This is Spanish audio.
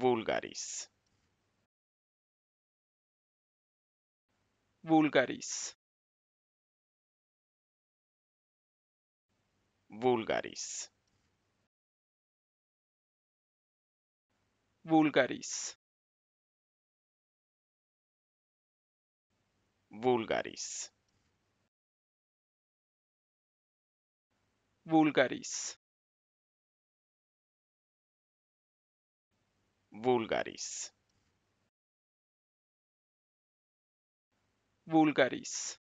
vulgaris. vulgaris. vulgaris. vulgaris. vulgaris. vulgaris. vulgaris. Vulgaris.